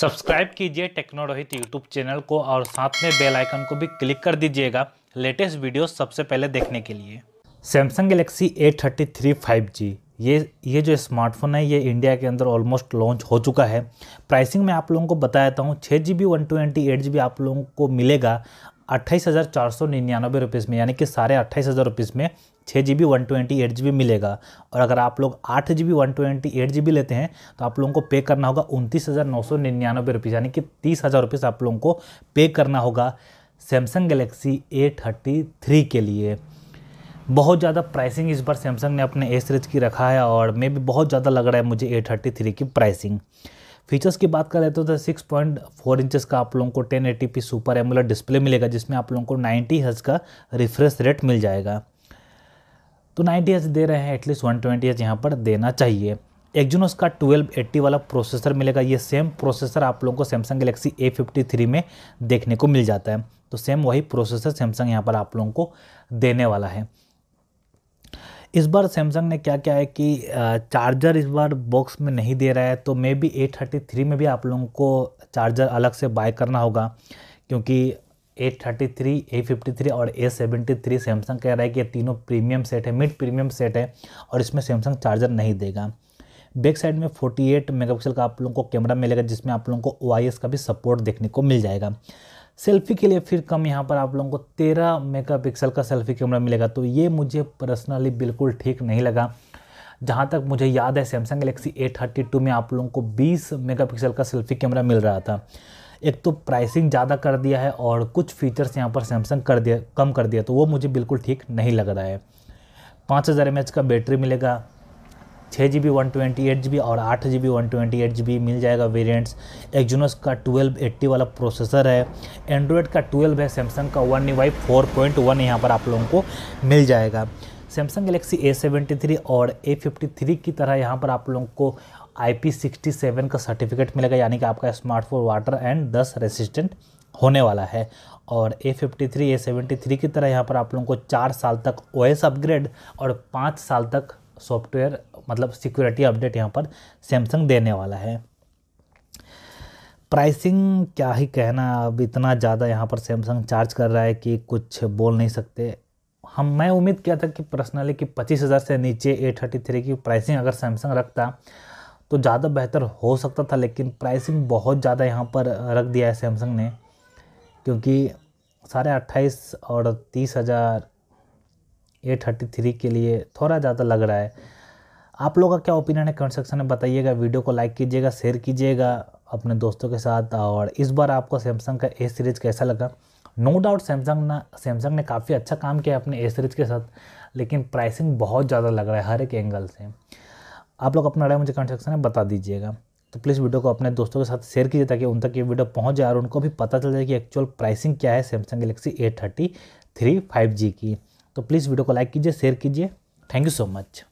subscribe कीजिए techno Rohit YouTube channel को और साथ में बेल आइकन को भी क्लिक कर दीजिएगा लेटेस्ट वीडियो सबसे पहले देखने के लिए Samsung Galaxy A thirty three five G ये ये जो स्मार्टफोन है ये इंडिया के अंदर ऑलमोस्ट लॉन्च हो चुका है प्राइसिंग में आप लोगों को बताया था हूँ छः G B one twenty eight G B आप लोगों को मिलेगा अट्ठाईस हज़ार चार सौ में यानी कि सारे अट्ठाईस हज़ार में छः G B one twenty eight G B मिलेगा और अगर आप लोग आठ G B one twenty eight G B लेते हैं तो आप लोगों को पे करना होगा उनतीस हज़ार नौ सौ निन्यानवे रुपीज़ यानी कि तीस हज़ार रुपीज़ आप लोगों को पे करना होगा Samsung Galaxy A thirty three के लिए बहुत ज़्यादा प्राइसिंग इस बार सैमसंग ने अपने ए सीरीज की रखा है और मे भी बहुत ज़्यादा लग रहा है मुझे ए थर्टी थ्री की प्राइसिंग फीचर्स की बात करें तो सिक्स पॉइंट फोर इंचज़ का आप लोगों को ten eighty P super AMOLED display मिलेगा जिसमें आप लोगों को नाइन्टी हज का रिफ्रेश रेट मिल जाएगा तो नाइन्टी हज दे रहे हैं एटलीस्ट वन ट्वेंटी हज यहाँ पर देना चाहिए एक्जोनोस का एट्टी वाला प्रोसेसर मिलेगा ये सेम प्रोसेसर आप लोगों को Samsung Galaxy A fifty three में देखने को मिल जाता है तो सेम वही प्रोसेसर सैमसंग यहाँ पर आप लोगों को देने वाला है इस बार सैमसंग ने क्या क्या है कि चार्जर इस बार बॉक्स में नहीं दे रहा है तो maybe A thirty three में भी आप लोगों को चार्जर अलग से बाय करना होगा क्योंकि A thirty three A fifty three और ए सेवेंटी थ्री सैमसंग कह रहा है कि ये तीनों प्रीमियम सेट है मिड प्रीमियम सेट है और इसमें सैमसंग चार्जर नहीं देगा बैक साइड में 48 मेगापिक्सल का आप लोगों को कैमरा मिलेगा जिसमें आप लोगों को ओ का भी सपोर्ट देखने को मिल जाएगा सेल्फी के लिए फिर कम यहाँ पर आप लोगों को तेरह मेगापिक्सल का सेल्फी कैमरा मिलेगा तो ये मुझे पर्सनली बिल्कुल ठीक नहीं लगा जहाँ तक मुझे याद है Samsung Galaxy A thirty two में आप लोगों को बीस मेगापिक्सल का सेल्फी कैमरा मिल रहा था एक तो प्राइसिंग ज़्यादा कर दिया है और कुछ फीचर्स यहाँ पर सैमसंग कर दिया कम कर दिया तो वो मुझे बिल्कुल ठीक नहीं लग रहा है पाँच हज़ार एम का बैटरी मिलेगा छः G B one twenty eight G B और आठ G B one twenty eight G B मिल जाएगा वेरियंट्स एक्जुनस का ट्वेल्व एट्टी वाला प्रोसेसर है एंड्रॉयड का ट्वेल्व है सैमसंग का One UI four point one यहाँ पर आप लोगों को मिल जाएगा Samsung Galaxy A seventy three और ए फिफ्टी थ्री की तरह यहाँ पर आप लोगों को आई पी सिक्सटी सेवन का सर्टिफिकेट मिलेगा यानी कि आपका स्मार्टफोन वाटर एंड दस रेसिस्टेंट होने वाला है और A fifty three A seventy three की तरह यहाँ पर आप लोगों को चार साल तक ओ एस अपग्रेड और पाँच साल तक सॉफ्टवेयर मतलब सिक्योरिटी अपडेट यहाँ पर सैमसंग देने वाला है प्राइसिंग क्या ही कहना अब इतना ज़्यादा यहाँ पर सैमसंग चार्ज कर रहा है कि कुछ बोल नहीं सकते हम मैं उम्मीद किया था कि पर्सनली कि पच्चीस हज़ार से नीचे ए थर्टी थ्री की प्राइसिंग अगर सैमसंग रखता तो ज़्यादा बेहतर हो सकता था लेकिन प्राइसिंग बहुत ज़्यादा यहाँ पर रख दिया है सैमसंग ने क्योंकि साढ़े अट्ठाईस और तीस हज़ार ए थर्टी थ्री के लिए थोड़ा ज़्यादा लग रहा है आप लोगों का क्या ओपिनियन है कमेंट सेक्शन में बताइएगा वीडियो को लाइक कीजिएगा शेयर कीजिएगा अपने दोस्तों के साथ और इस बार आपको सैमसंग का ए सीरीज़ कैसा लगा नो डाउट सैमसंग ना सैमसंग ने काफ़ी अच्छा काम किया अपने ए सीरीज़ के साथ लेकिन प्राइसिंग बहुत ज़्यादा लग रहा है हर एक एंगल से आप लोग अपना राय मुझे कमेंट सेक्शन में बता दीजिएगा तो प्लीज़ वीडियो को अपने दोस्तों के साथ शेयर कीजिए ताकि उन तक ये वीडियो पहुंच जाए और उनको भी पता चल जाए कि एक्चुअल प्राइसिंग क्या है Samsung Galaxy A thirty three five G की तो प्लीज़ वीडियो को लाइक कीजिए शेयर कीजिए थैंक यू सो मच